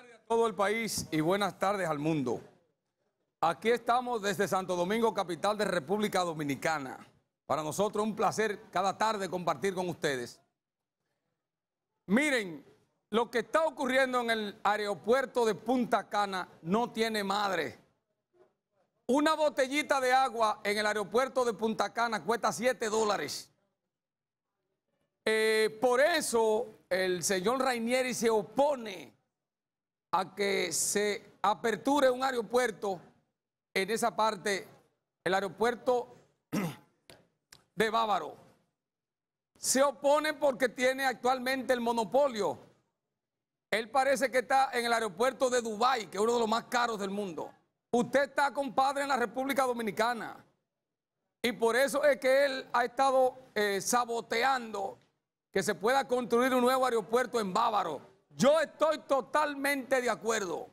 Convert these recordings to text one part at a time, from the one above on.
tardes a todo el país y buenas tardes al mundo. Aquí estamos desde Santo Domingo, capital de República Dominicana. Para nosotros un placer cada tarde compartir con ustedes. Miren, lo que está ocurriendo en el aeropuerto de Punta Cana no tiene madre. Una botellita de agua en el aeropuerto de Punta Cana cuesta 7 dólares. Eh, por eso el señor Rainieri se opone a que se aperture un aeropuerto en esa parte, el aeropuerto de Bávaro. Se opone porque tiene actualmente el monopolio. Él parece que está en el aeropuerto de Dubái, que es uno de los más caros del mundo. Usted está, compadre, en la República Dominicana. Y por eso es que él ha estado eh, saboteando que se pueda construir un nuevo aeropuerto en Bávaro yo estoy totalmente de acuerdo.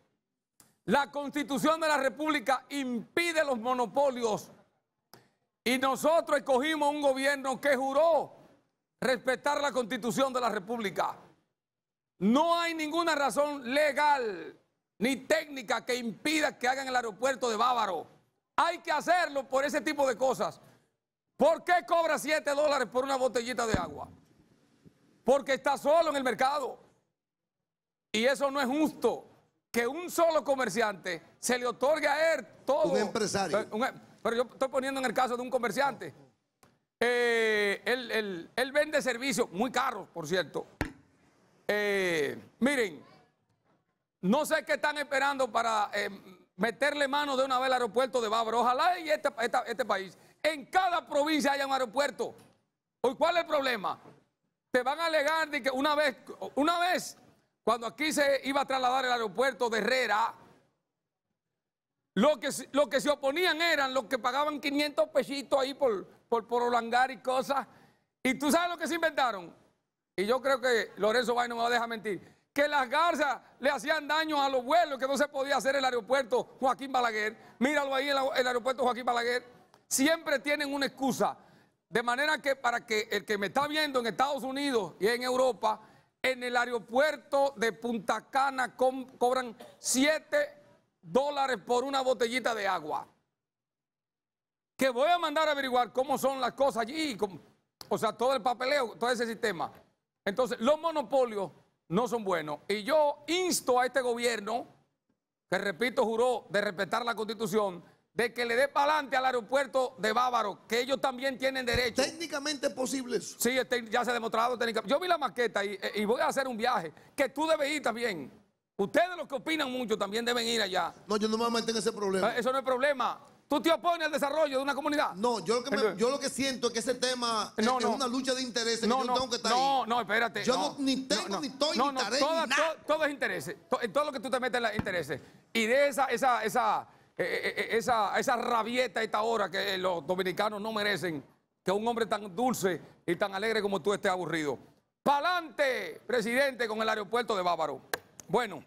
La constitución de la República impide los monopolios y nosotros escogimos un gobierno que juró respetar la constitución de la República. No hay ninguna razón legal ni técnica que impida que hagan el aeropuerto de Bávaro. Hay que hacerlo por ese tipo de cosas. ¿Por qué cobra 7 dólares por una botellita de agua? Porque está solo en el mercado. Y eso no es justo que un solo comerciante se le otorgue a él todo. Un empresario. Em, pero yo estoy poniendo en el caso de un comerciante. Eh, él, vende servicios muy caros, por cierto. Eh, miren, no sé qué están esperando para eh, meterle mano de una vez al aeropuerto de Bávaro. Ojalá y este, país, en cada provincia haya un aeropuerto. cuál es el problema? Te van a alegar de que una vez, una vez cuando aquí se iba a trasladar el aeropuerto de Herrera, lo que, lo que se oponían eran los que pagaban 500 pesitos ahí por, por, por y cosas. Y tú sabes lo que se inventaron. Y yo creo que Lorenzo me no me dejar mentir. Que las garzas le hacían daño a los vuelos, que no se podía hacer el aeropuerto Joaquín Balaguer. Míralo ahí, el, el aeropuerto Joaquín Balaguer. Siempre tienen una excusa. De manera que para que el que me está viendo en Estados Unidos y en Europa en el aeropuerto de Punta Cana cobran 7 dólares por una botellita de agua. Que voy a mandar a averiguar cómo son las cosas allí, o sea, todo el papeleo, todo ese sistema. Entonces, los monopolios no son buenos. Y yo insto a este gobierno, que repito, juró de respetar la constitución, de que le dé para adelante al aeropuerto de Bávaro, que ellos también tienen derecho. Técnicamente es posible eso. Sí, este, ya se ha demostrado técnicamente. Yo vi la maqueta eh, y, voy a hacer un viaje, que tú debes ir también. Ustedes los que opinan mucho también deben ir allá. No, yo no me voy a meter en ese problema. Eh, eso no es problema. ¿Tú te opones al desarrollo de una comunidad? No, yo lo que, siento es que ese tema es, una lucha de intereses no, no, no, No, espérate. Yo ni tengo, ni estoy, ni estaré, nada. Todo, es intereses. Todo, lo que tú te metes en intereses. Y de esa, esa, esa eh, eh, eh, esa, rabieta a esta hora que los dominicanos no merecen, que un hombre tan dulce y tan alegre como tú esté aburrido. ¡Palante, presidente, con el aeropuerto de Bávaro! Bueno,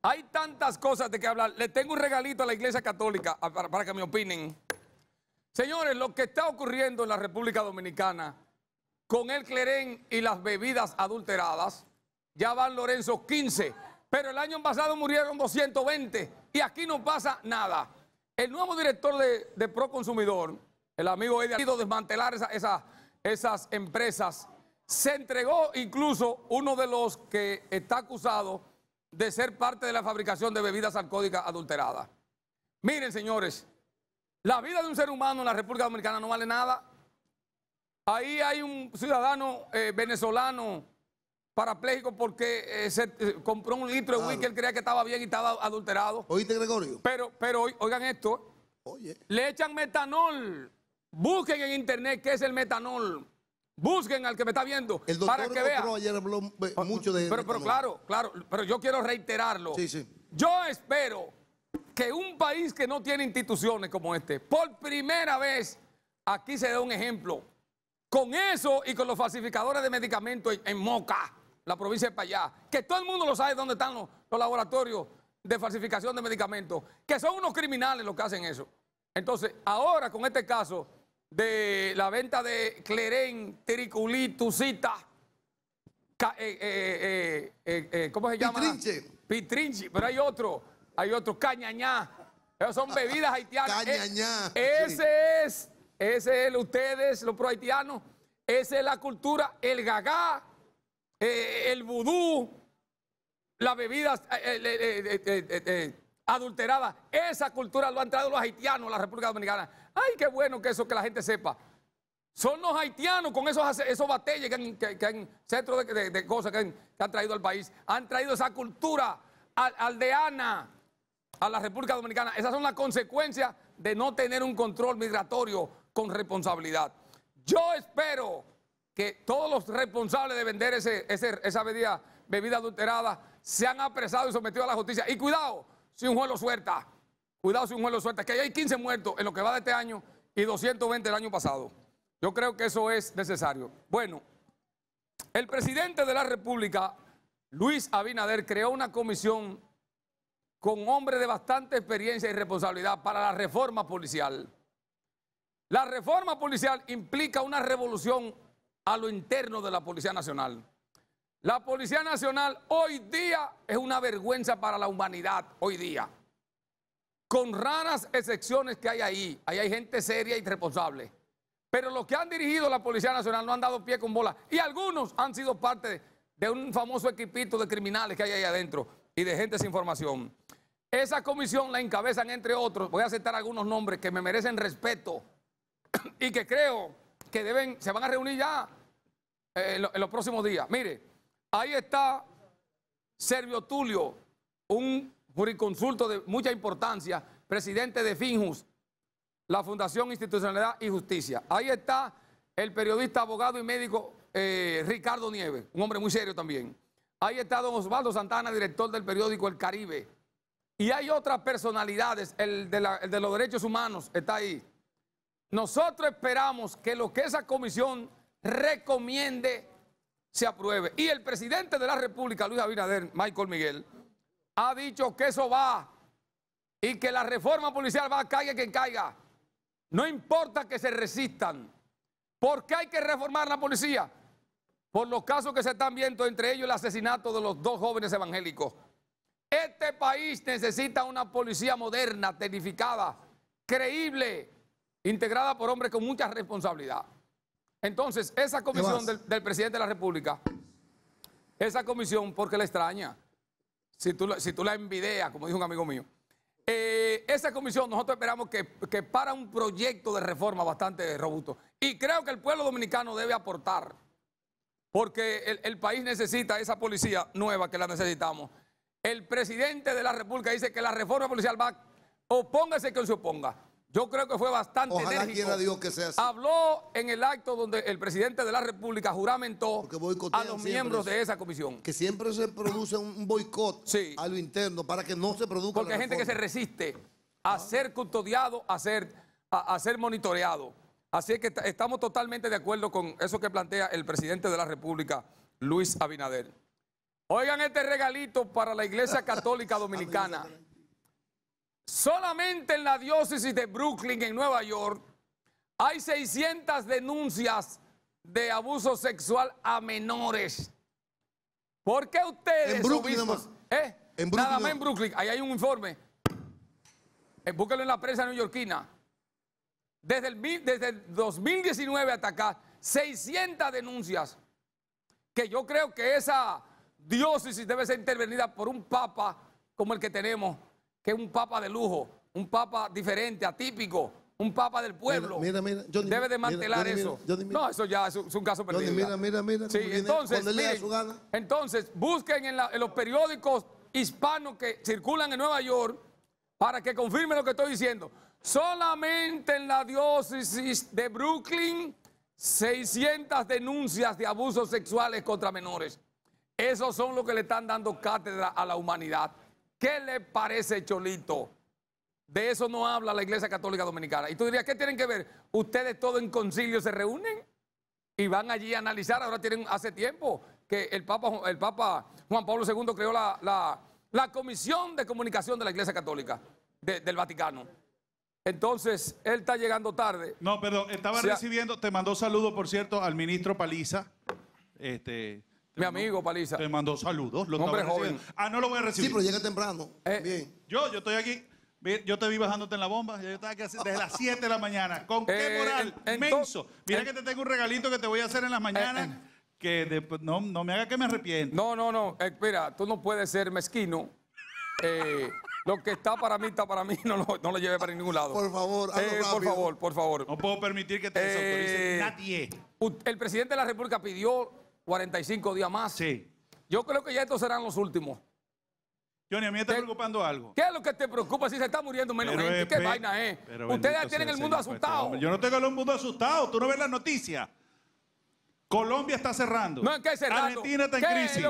hay tantas cosas de que hablar. Le tengo un regalito a la Iglesia Católica para, para que me opinen. Señores, lo que está ocurriendo en la República Dominicana con el clerén y las bebidas adulteradas, ya van Lorenzo 15, pero el año pasado murieron 220 y aquí no pasa nada. El nuevo director de, Proconsumidor, el amigo Eddie, ha ido desmantelar esas empresas. Se entregó incluso uno de los que está acusado de ser parte de la fabricación de bebidas alcohólicas adulteradas. Miren, señores, la vida de un ser humano en la República Dominicana no vale nada. Ahí hay un ciudadano eh, venezolano parapléjico porque eh, se eh, compró un litro de whisky, él creía que estaba bien y estaba adulterado. ¿Oíste, Gregorio? Pero, pero oigan esto. Le echan metanol. Busquen en internet qué es el metanol. Busquen al que me está viendo para que vea. ayer eh, ah, mucho de pero, pero claro, claro, pero yo quiero reiterarlo. Sí, sí. Yo espero que un país que no tiene instituciones como este, por primera vez, aquí se dé un ejemplo. Con eso y con los falsificadores de medicamentos en Moca la provincia de Payá, que todo el mundo lo sabe dónde están los, laboratorios de falsificación de medicamentos, que son unos criminales los que hacen eso. Entonces, ahora con este caso de la venta de Clerén, Triculí, eh, eh, eh, ¿cómo se llama? Pitrinche. Pitrinche, pero hay otro, hay otro, Cañañá. Esas son bebidas haitianas. E-, Cañañá. ese es, ese es ustedes, los prohaitianos esa es la cultura, el gagá eh, el vudú, las bebidas eh, eh, adulterada, adulteradas. Esa cultura lo han traído los haitianos a la República Dominicana. Ay, qué bueno que eso que la gente sepa. Son los haitianos con esos, esos batalles que han, centro de, cosas que han, traído al país. Han traído esa cultura aldeana a la República Dominicana. Esas son las consecuencias de no tener un control migratorio con responsabilidad. Yo espero que todos los responsables de vender ese, esa bebida, bebida adulterada se han apresado y sometido a la justicia. Y cuidado si un juez lo suelta. Cuidado si un juez lo suelta. Que hay 15 muertos en lo que va de este año y 220 el año pasado. Yo creo que eso es necesario. Bueno, el presidente de la República, Luis Abinader, creó una comisión con hombres de bastante experiencia y responsabilidad para la reforma policial. La reforma policial implica una revolución a lo interno de la Policía Nacional. La Policía Nacional hoy día es una vergüenza para la humanidad, hoy día. Con raras excepciones que hay ahí, ahí hay gente seria y responsable. Pero los que han dirigido la Policía Nacional no han dado pie con bola. Y algunos han sido parte de, un famoso equipito de criminales que hay ahí adentro y de gente sin formación. Esa comisión la encabezan, entre otros, voy a aceptar algunos nombres que me merecen respeto y que creo que deben, se van a reunir ya eh, en, los próximos días. Mire, ahí está Servio Tulio, un jurisconsulto de mucha importancia, presidente de Finjus, la Fundación Institucionalidad y Justicia. Ahí está el periodista, abogado y médico eh, Ricardo Nieves, un hombre muy serio también. Ahí está don Osvaldo Santana, director del periódico El Caribe. Y hay otras personalidades, de, el de los derechos humanos está ahí. Nosotros esperamos que lo que esa comisión recomiende, se apruebe. Y el presidente de la República, Luis Abinader, Michael Miguel, ha dicho que eso va y que la reforma policial va, a caiga quien caiga. No importa que se resistan. ¿Por qué hay que reformar la policía? Por los casos que se están viendo, entre ellos el asesinato de los dos jóvenes evangélicos. Este país necesita una policía moderna, tecnificada, creíble, integrada por hombres con mucha responsabilidad. Entonces, esa comisión del, presidente de la República, esa comisión, porque la extraña, si tú, la envidias, como dijo un amigo mío, eh, esa comisión nosotros esperamos que, para un proyecto de reforma bastante robusto. Y creo que el pueblo dominicano debe aportar, porque el, el país necesita esa policía nueva que la necesitamos. El presidente de la República dice que la reforma policial va, opóngase que se oponga. Yo creo que fue bastante Ojalá enérgico. Dios que sea Habló en el acto donde el presidente de la República juramentó a los miembros de esa comisión. Que siempre se produce un boicot a lo interno para que no se produzca. Porque hay gente que se resiste a ser custodiado, a ser, a ser monitoreado. Así que estamos totalmente de acuerdo con eso que plantea el presidente de la República, Luis Abinader. Oigan este regalito para la Iglesia Católica Dominicana. Solamente en la diócesis de Brooklyn, en Nueva York, hay 600 denuncias de abuso sexual a menores. ¿Por qué ustedes... En Brooklyn ¿eh? Nada más en Brooklyn. Ahí hay un informe. Eh, en la prensa neoyorquina. Desde el, desde 2019 hasta acá, 600 denuncias. Que yo creo que esa diócesis debe ser intervenida por un papa como el que tenemos que es un papa de lujo, un papa diferente, atípico, un papa del pueblo. debe desmantelar eso. no, eso ya es, un caso perdido. mira, mira, mira. Sí, entonces, entonces, busquen en, los periódicos hispanos que circulan en Nueva York para que confirmen lo que estoy diciendo. Solamente en la diócesis de Brooklyn, 600 denuncias de abusos sexuales contra menores. Esos son los que le están dando cátedra a la humanidad. ¿Qué le parece, Cholito? De eso no habla la Iglesia Católica Dominicana. Y tú dirías, ¿qué tienen que ver? Ustedes todos en concilio se reúnen y van allí a analizar. Ahora tienen, hace tiempo que el Papa, el Papa Juan Pablo II creó la, Comisión de Comunicación de la Iglesia Católica del Vaticano. Entonces, él está llegando tarde. No, perdón, estaba recibiendo, te mandó saludos por cierto, al ministro Paliza. Este, mi amigo Paliza. Te mandó saludos. los Hombre joven. Ah, no lo voy a recibir. Sí, pero llega temprano. Eh. Bien. Yo, yo estoy aquí. Yo te vi bajándote en la bomba. Yo estaba aquí desde las 7 de la mañana. ¿Con qué eh, moral? Inmenso. Mira que te tengo un regalito que te voy a hacer en las eh, mañanas. que pues, no, me haga que me arrepienta. No, no, no. Espera, tú no puedes ser mezquino. lo que está para mí, está para mí. No, lo lleve para ningún lado. Por favor, Por favor, por favor. No puedo permitir que te desautorice nadie. El presidente de la República pidió 45 días más. Sí. Yo creo que ya estos serán los últimos. Johnny, a mí me está preocupando algo. ¿Qué es lo que te preocupa si se está muriendo menos gente? ¿Qué vaina es? Ustedes tienen el mundo pues, asustado. Yo no tengo el mundo asustado. Tú no ves la noticia. Colombia está cerrando. No, ¿qué cerrando? Argentina está en crisis.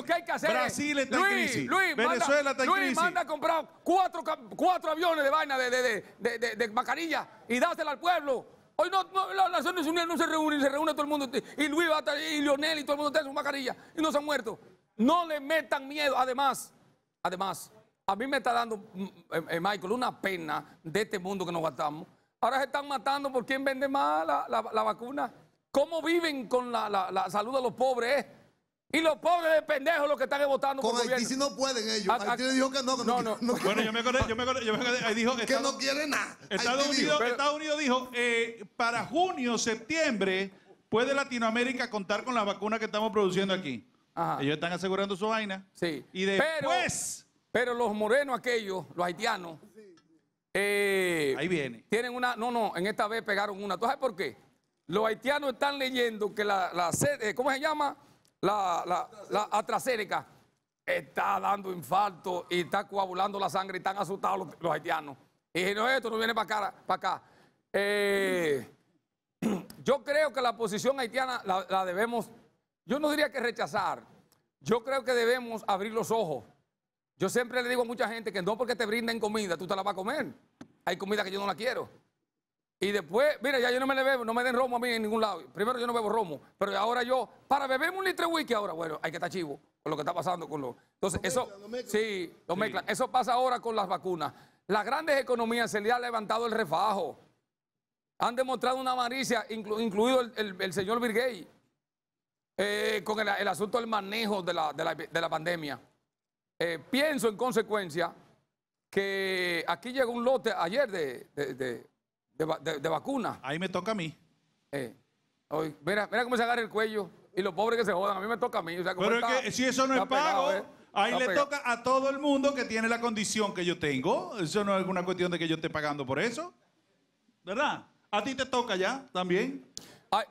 Brasil está en crisis. Luis, Venezuela está en crisis. Luis, manda a comprar cuatro, cuatro aviones de vaina de, de, de, de, de mascarilla y dásela al pueblo Hoy no, las Naciones Unidas no se reúnen, se reúne todo el mundo. Y Luis y Lionel y todo el mundo en su mascarilla y no se han muerto. No le metan miedo. Además, además, a mí me está dando, mm, eh, eh, Michael, una pena de este mundo que nos gastamos. Ahora se están matando por quién vende más la, vacuna. ¿Cómo viven con la, la salud de los pobres? Y los pobres de pendejos los que están votando Con por Haití gobierno. si no pueden ellos. Haití dijo que no. Que no, Bueno, yo me acordé, yo me acordé, yo me acordé, dijo que Estados, no quiere nada. Estados Unidos, dijo, eh, para junio, septiembre, puede Latinoamérica contar con la vacuna que estamos produciendo aquí. Ajá. Ellos están asegurando su vaina. Sí. Y después... Pero, los morenos aquellos, los haitianos... Eh, ahí viene. Tienen una... No, no, en esta vez pegaron una. ¿Tú sabes por qué? Los haitianos están leyendo que la... la ¿Cómo se llama? la, la, la está dando infarto y está coagulando la sangre y están asustados los, haitianos. Y no, esto no viene para acá. Para acá. Eh, yo creo que la posición haitiana la, la, debemos, yo no diría que rechazar, yo creo que debemos abrir los ojos. Yo siempre le digo a mucha gente que no porque te brinden comida, tú te la vas a comer. Hay comida que yo no la quiero. Y después, mira, ya yo no me le bebo, no me den romo a mí en ningún lado. Primero yo no bebo romo, pero ahora yo, para beber un litro de whisky ahora, bueno, hay que estar chivo con lo que está pasando con los... Entonces, eso... Sí, lo Eso pasa ahora con las vacunas. Las grandes economías se le ha levantado el refajo. Han demostrado una avaricia, incluido el, señor Virguay, eh, con el, asunto del manejo de la, pandemia. Eh, pienso, en consecuencia, que aquí llegó un lote ayer de de, vacuna. Ahí me toca a mí. Eh, mira, cómo se agarra el cuello y los pobres que se jodan. A mí me toca a mí. Pero es que si eso no es pago, eh. ahí le toca a todo el mundo que tiene la condición que yo tengo. Eso no es una cuestión de que yo esté pagando por eso. ¿Verdad? A ti te toca ya también.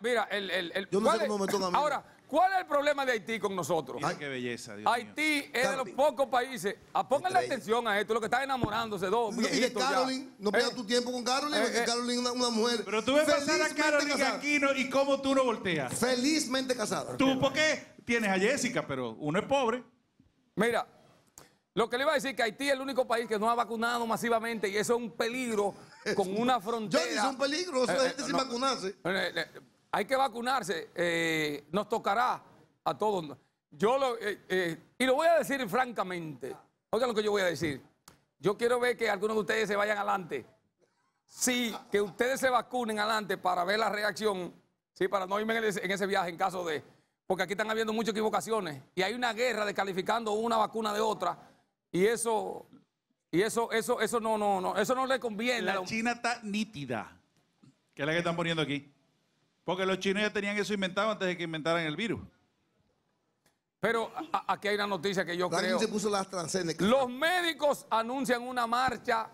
mira, el, el, el yo no sé cómo me toca a mí. Ahora, ¿Cuál es el problema de Haití con nosotros? ¡Ay, qué belleza, Dios Haití es de los pocos países. Ah, pónganle atención a esto, lo que está enamorándose dos. Y, de Carolyn, no pierdas eh, tu tiempo con Carolyn, eh, porque eh. es una, mujer. Pero tú ves a Caroline Aquino y cómo tú no volteas. Felizmente casada. Tú, por qué? tienes a Jessica, pero uno es pobre. Mira, lo que le iba a decir que Haití es el único país que no ha vacunado masivamente y eso es un peligro con una frontera. Yo es un peligro, o sea, la gente sin vacunarse hay que vacunarse, eh, nos tocará a todos. Yo lo, eh, eh, y lo voy a decir francamente, Oiga lo que yo voy a decir. Yo quiero ver que algunos de ustedes se vayan adelante. Sí, que ustedes se vacunen adelante para ver la reacción, sí, para no irme en, ese viaje en caso de... Porque aquí están habiendo muchas equivocaciones y hay una guerra descalificando una vacuna de otra y eso y eso, eso, eso no, no, no, eso no le conviene. La China está nítida, que es la que están poniendo aquí. Porque los chinos ya tenían eso inventado antes de que inventaran el virus. Pero aquí hay una noticia que yo creo. Se puso las los médicos anuncian una marcha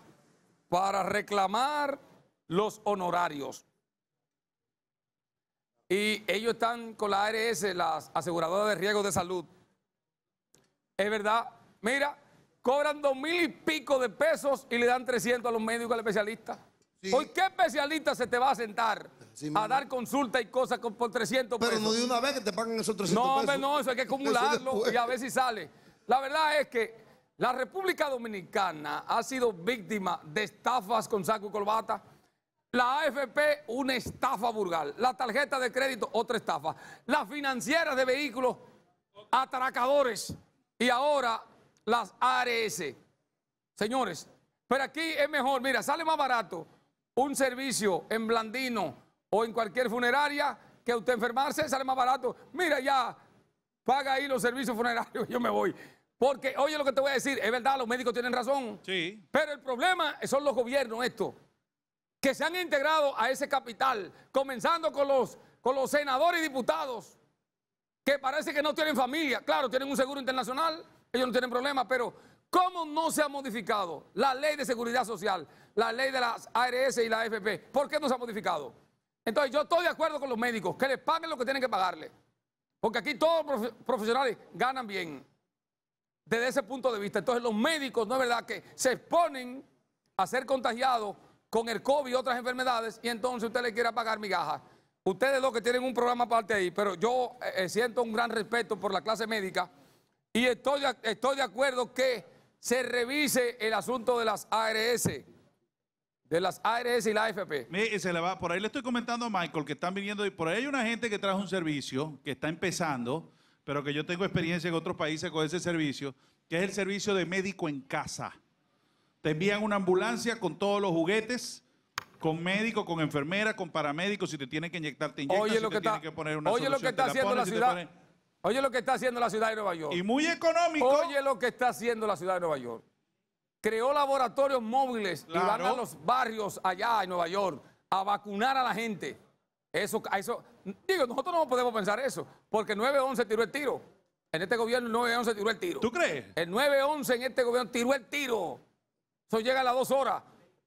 para reclamar los honorarios. Y ellos están con la ARS, las aseguradoras de riesgo de salud. Es verdad. Mira, cobran dos mil y pico de pesos y le dan 300 a los médicos, al especialista. ¿Por qué especialista se te va a sentar? a dar consulta y cosas por 300 pesos. Pero no de una vez que te pagan esos 300 pesos. No, hombre, no, eso hay que acumularlo y a ver si sale. La verdad es que la República Dominicana ha sido víctima de estafas con saco y colbata La AFP, una estafa burgal. La tarjeta de crédito, otra estafa. Las financieras de vehículos, atracadores. Y ahora las ARS. Señores, pero aquí es mejor. Mira, sale más barato un servicio en blandino o en cualquier funeraria que usted enfermarse sale más barato. Mira ya, paga ahí los servicios funerarios, yo me voy. Porque, oye lo que te voy a decir, es verdad, los médicos tienen razón. Sí. Pero el problema son los gobiernos, estos, que se han integrado a ese capital, comenzando con los, con los senadores y diputados, que parece que no tienen familia. Claro, tienen un seguro internacional, ellos no tienen problema, pero ¿cómo no se ha modificado la ley de seguridad social, la ley de las ARS y la AFP? ¿Por qué no se ha modificado? Entonces yo estoy de acuerdo con los médicos, que les paguen lo que tienen que pagarle. Porque aquí todos los profesionales ganan bien desde ese punto de vista. Entonces los médicos, no es verdad, que se exponen a ser contagiados con el COVID y otras enfermedades y entonces usted le quiera pagar migajas. Ustedes dos que tienen un programa aparte ahí, pero yo eh, eh, siento un gran respeto por la clase médica y estoy, estoy de acuerdo que se revise el asunto de las ARS de las ARS y la AFP. Me, se le va, por ahí le estoy comentando a Michael que están viniendo, y por ahí hay una gente que trajo un servicio que está empezando, pero que yo tengo experiencia en otros países con ese servicio, que es el servicio de médico en casa. Te envían una ambulancia con todos los juguetes, con médico, con enfermera, con paramédicos, si te tienen que inyectarte te oye, te tienen que poner una haciendo la, ciudad. Oye lo que está haciendo la ciudad de Nueva York. Y muy económico. Oye lo que está haciendo la ciudad de Nueva York creó laboratorios móviles y van a los barrios allá en Nueva York a vacunar a la gente. Eso, eso, digo, nosotros no podemos pensar eso, porque 9-11 tiró el tiro. En este gobierno el 9 tiró el tiro. ¿Tú crees? El 911 en este gobierno tiró el tiro. Eso llega a las dos horas.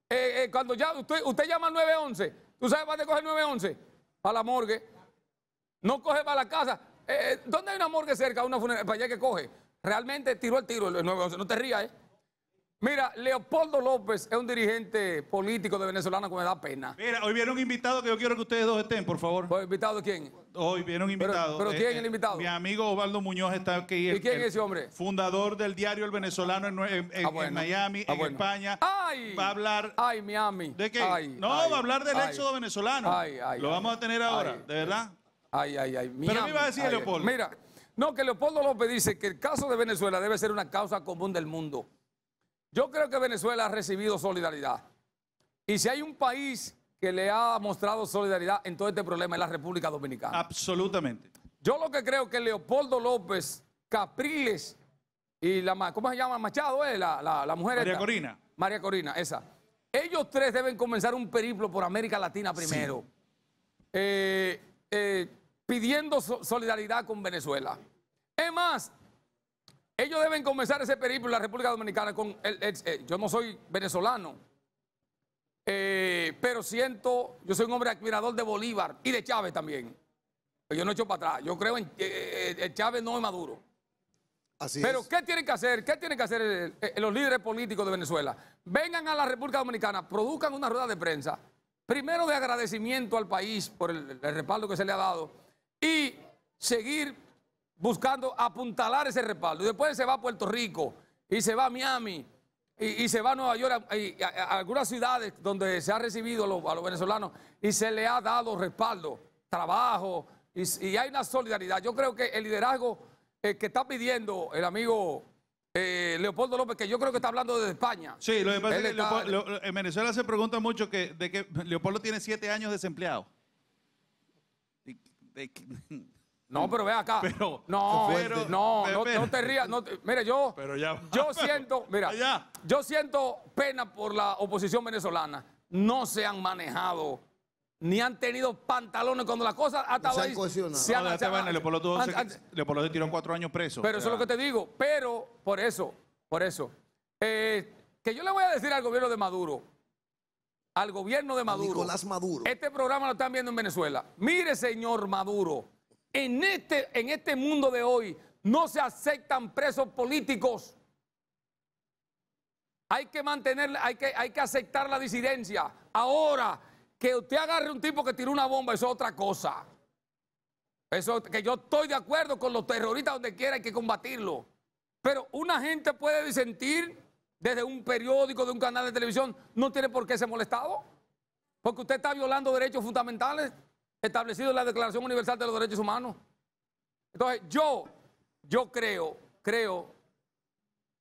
Eh, eh, cuando ya usted, llama al 911, ¿tú sabes para dónde coge el 911? Para la morgue. No coge para la casa. Eh, ¿Dónde hay una morgue cerca, una funeraria? Para allá que coge. Realmente tiró el tiro el 911. No te rías, ¿eh? Mira, Leopoldo López es un dirigente político de venezolano que me da pena. Mira, hoy viene un invitado que yo quiero que ustedes dos estén, por favor. Pues, ¿Invitado quién? Hoy viene un invitado. ¿Pero, eh, quién es eh, el invitado? Mi amigo Osvaldo Muñoz está aquí. ¿Y quién es ese hombre? Fundador del diario El Venezolano en, ah, Miami, ah, en España. ¡Ay! Va a hablar... ¡Ay, Miami! ¿De qué? no, va a hablar del éxodo venezolano. Lo vamos a tener ahora, ¿de verdad? Ay, ay, ay. pero me iba a decir Leopoldo. Mira, no, que Leopoldo López dice que el caso de Venezuela debe ser una causa común del mundo. Yo creo que Venezuela ha recibido solidaridad. Y si hay un país que le ha mostrado solidaridad en todo este problema es la República Dominicana. Absolutamente. Yo lo que creo que Leopoldo López, Capriles y la... ¿Cómo se llama? Machado, eh? la, la, la, mujer María Corina. María Corina, esa. Ellos tres deben comenzar un periplo por América Latina primero. Eh, eh, pidiendo solidaridad con Venezuela. Es más, ellos deben comenzar ese periplo en la República Dominicana con el eh, yo no soy venezolano, eh, pero siento, yo soy un hombre admirador de Bolívar y de Chávez también. Yo no echo para atrás, yo creo en eh, Chávez no es Maduro. Así pero ¿qué tienen que hacer? ¿Qué tienen que hacer los líderes políticos de Venezuela? Vengan a la República Dominicana, produzcan una rueda de prensa, primero de agradecimiento al país por el respaldo que se le ha dado y seguir buscando apuntalar ese respaldo. Y Después se va a Puerto Rico y se va a Miami y, se va a Nueva York, y a, algunas ciudades donde se ha recibido a los, venezolanos y se le ha dado respaldo, trabajo y, hay una solidaridad. Yo creo que el liderazgo eh, que está pidiendo el amigo eh, Leopoldo López, que yo creo que está hablando de España. Sí, en Venezuela se pregunta mucho que, de que Leopoldo tiene siete años desempleado. De, no, pero ve acá. no, no, no, te rías. mire, yo, yo siento, mira, yo siento pena por la oposición venezolana. No se han manejado, ni han tenido pantalones cuando las cosas hasta se han Se han, Le cuatro años preso. Pero eso es lo que te digo. Pero, por eso, por eso. Eh, que yo le voy a decir al gobierno de Maduro, al gobierno de Maduro. Nicolás Maduro. Este programa lo están viendo en Venezuela. Mire, señor Maduro. En este, en este mundo de hoy no se aceptan presos políticos. Hay que mantener, hay que, hay que aceptar la disidencia. Ahora, que usted agarre un tipo que tiró una bomba, eso es otra cosa. Eso que yo estoy de acuerdo con los terroristas donde quiera hay que combatirlo. Pero una gente puede disentir desde un periódico, de un canal de televisión, no tiene por qué ser molestado. Porque usted está violando derechos fundamentales establecido en la Declaración Universal de los Derechos Humanos. Entonces, yo, yo creo, creo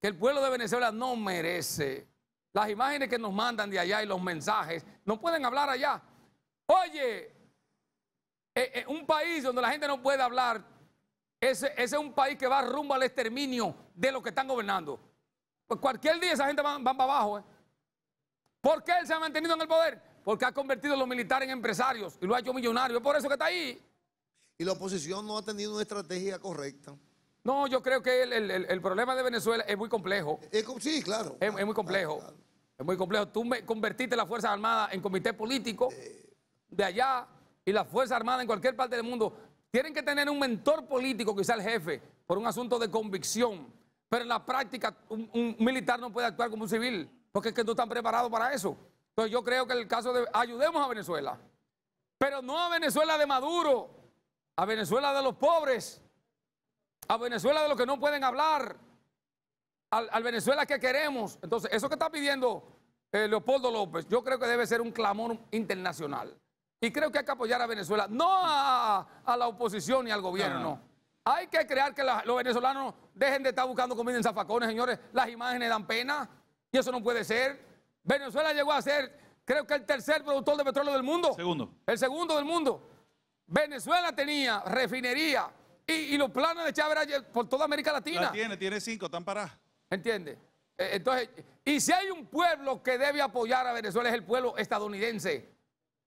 que el pueblo de Venezuela no merece las imágenes que nos mandan de allá y los mensajes. No pueden hablar allá. Oye, eh, eh, un país donde la gente no puede hablar, ese, es un país que va rumbo al exterminio de los que están gobernando. Pues cualquier día esa gente va, para abajo. ¿eh? ¿Por qué él se ha mantenido en el poder? porque ha convertido a los militares en empresarios y lo ha hecho millonario. Es por eso que está ahí. Y la oposición no ha tenido una estrategia correcta. No, yo creo que el, problema de Venezuela es muy complejo. sí, claro. Es, muy complejo. Es muy complejo. Tú me convertiste LA FUERZA ARMADA en comité político de allá y LA FUERZA ARMADA en cualquier parte del mundo. Tienen que tener un mentor político, quizá el jefe, por un asunto de convicción. Pero en la práctica, un, un militar no puede actuar como un civil, porque es que no están preparados para eso. Entonces yo creo que el caso de... Ayudemos a Venezuela, pero no a Venezuela de Maduro, a Venezuela de los pobres, a Venezuela de los que no pueden hablar, al, Venezuela que queremos. Entonces, eso que está pidiendo eh, Leopoldo López, yo creo que debe ser un clamor internacional. Y creo que hay que apoyar a Venezuela, no a, la oposición y al gobierno, Hay que crear que los venezolanos dejen de estar buscando comida en zafacones, señores. Las imágenes dan pena y eso no puede ser. Venezuela llegó a ser, creo que el tercer productor de petróleo del mundo. Segundo. El segundo del mundo. Venezuela tenía refinería y, los planes de Chávez por toda América Latina. La tiene, tiene cinco, están paradas. ¿Entiende? Eh, entonces, y si hay un pueblo que debe apoyar a Venezuela es el pueblo estadounidense,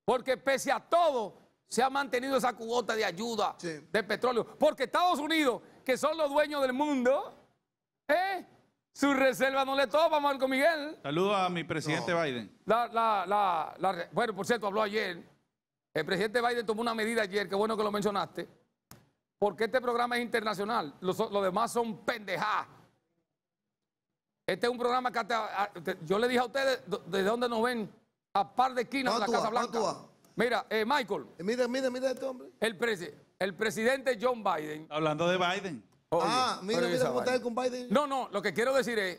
porque pese a todo se ha mantenido esa cuota de ayuda de petróleo, porque Estados Unidos, que son los dueños del mundo, ¿eh? Su reserva no le topa, Marco Miguel. Saludo a mi presidente Biden. La, la, la, bueno, por cierto, habló ayer. El presidente Biden tomó una medida ayer, qué bueno que lo mencionaste. Porque este programa es internacional. Los, demás son pendejadas. Este es un programa que yo le dije a ustedes de, dónde nos ven a par de esquinas de la Casa Blanca. Mira, eh, Michael. Eh, mira, mira, mira este hombre. El, el presidente John Biden. Hablando de Biden ah, mira, mira cómo está con Biden? No, no, lo que quiero decir es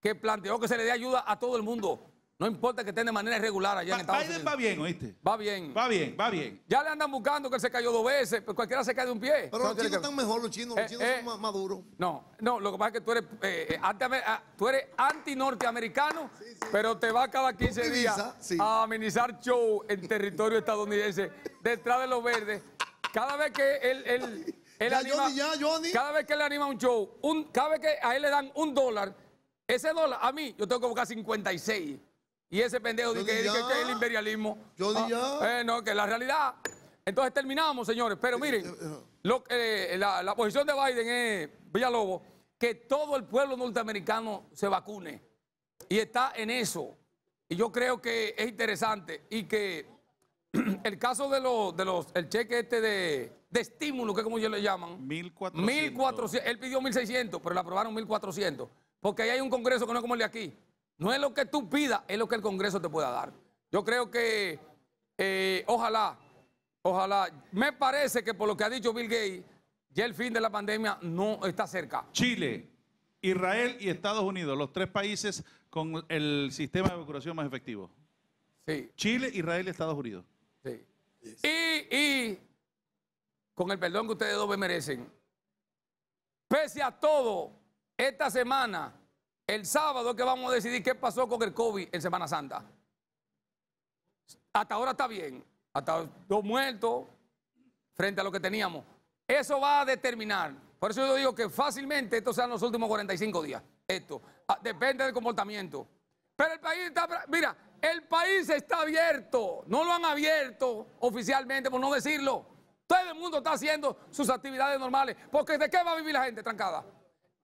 que planteó que se le dé ayuda a todo el mundo. No importa que estén de manera irregular allá en Estados Biden va bien, ¿oíste? Va bien. Va bien, va bien. Ya le andan buscando que se cayó dos veces, pero pues cualquiera se cae de un pie. Pero los chinos están mejor, los chinos, los eh, chinos son eh. más maduros. No, no, lo que pasa es que tú eres, eh, eh ah, tú eres anti-norteamericano, pero te vas cada 15 días a amenizar show en territorio estadounidense, detrás de los verdes. Cada vez que él cada vez que le anima un show, un, cada vez que a él le dan un dólar, ese dólar, a mí, yo tengo que buscar 56. Y ese pendejo dice que, es el imperialismo. Yo ah, eh, no, que la realidad. Entonces terminamos, señores. Pero eh, miren, eh, la, la, posición de Biden es, Villalobos, que todo el pueblo norteamericano se vacune. Y está en eso. Y yo creo que es interesante y que el caso de los, el cheque este de, estímulo, que como ellos le llaman. 1.400. Él pidió 1.600, pero le aprobaron 1.400. Porque ahí hay un Congreso que no es como el de aquí. No es lo que tú pidas, es lo que el Congreso te pueda dar. Yo creo que, eh, ojalá, ojalá. Me parece que por lo que ha dicho Bill Gates, ya el fin de la pandemia no está cerca. Chile, Israel y Estados Unidos, los tres países con el sistema de vacunación más efectivo. Sí. Chile, Israel y Estados Unidos. Y, y, con el perdón que ustedes dos me merecen, pese a todo, esta semana, el sábado que vamos a decidir qué pasó con el COVID en Semana Santa. Hasta ahora está bien, hasta dos muertos frente a lo que teníamos. Eso va a determinar. Por eso yo digo que fácilmente estos sean los últimos 45 días. Esto ah, depende del comportamiento. Pero el país está. Mira, el país está abierto, no lo han abierto oficialmente, por no decirlo. Todo el mundo está haciendo sus actividades normales, porque ¿de qué va a vivir la gente trancada?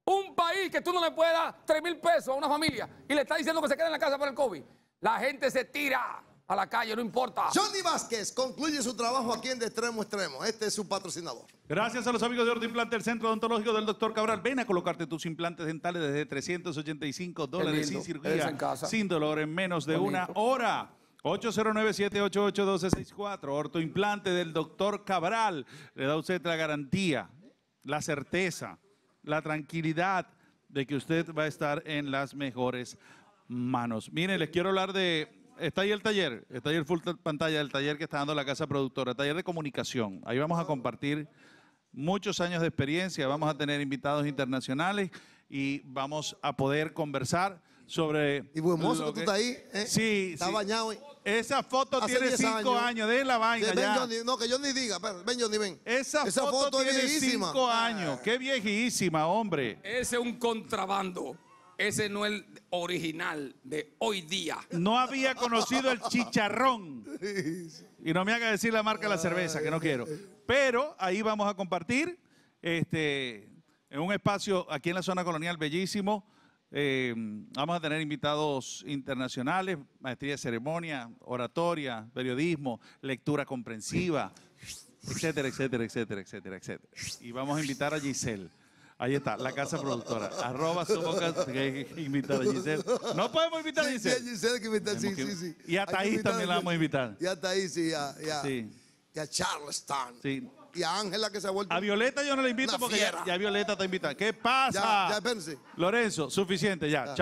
Un país que tú no le puedes dar 3 mil pesos a una familia y le está diciendo que se quede en la casa por el COVID. La gente se tira a la calle, no importa. Johnny Vázquez concluye su trabajo aquí en De Extremo Extremo. Este es su patrocinador. Gracias a los amigos de Ortoimplante, Implante, el centro odontológico del doctor Cabral. Ven a colocarte tus implantes dentales desde 385 dólares sin cirugía, sin dolor, en menos de una hora. 809-788-1264, ortoimplante del doctor Cabral. Le da a usted la garantía, la certeza, la tranquilidad de que usted va a estar en las mejores manos. Mire, les quiero hablar de está ahí el taller, está ahí el full pantalla del taller que está dando la casa productora, taller de comunicación. Ahí vamos a compartir muchos años de experiencia, vamos a tener invitados internacionales y vamos a poder conversar sobre... Y buen mozo tú estás ahí, ¿eh? Sí, Está bañado. Esa foto tiene cinco años. de la vaina ven, Johnny, no, que yo ni diga, pero ven Johnny, ven. Esa, foto, tiene cinco años. Qué viejísima, hombre. Ese es un contrabando. Ese no es el original de hoy día. No había conocido el chicharrón. Y no me haga decir la marca de la cerveza, que no quiero. Pero ahí vamos a compartir este, en un espacio aquí en la zona colonial bellísimo. Eh, vamos a tener invitados internacionales, maestría de ceremonia, oratoria, periodismo, lectura comprensiva, etcétera, etcétera, etcétera, etcétera, etcétera. Y vamos a invitar a Giselle. Ahí está, la casa productora. Arroba somos que invitar a Giselle. No podemos invitar a Giselle. Sí, que invitar, sí, sí, sí. Y a Thaís también la vamos a invitar. Y a Thaís, sí, ya, ya. sí. Y a Charleston. Sí. Y a Ángela que se ha vuelto. A Violeta yo no la invito porque ya, Violeta te invita. ¿Qué pasa? Ya, ya, espérense. Lorenzo, suficiente ya. Chao.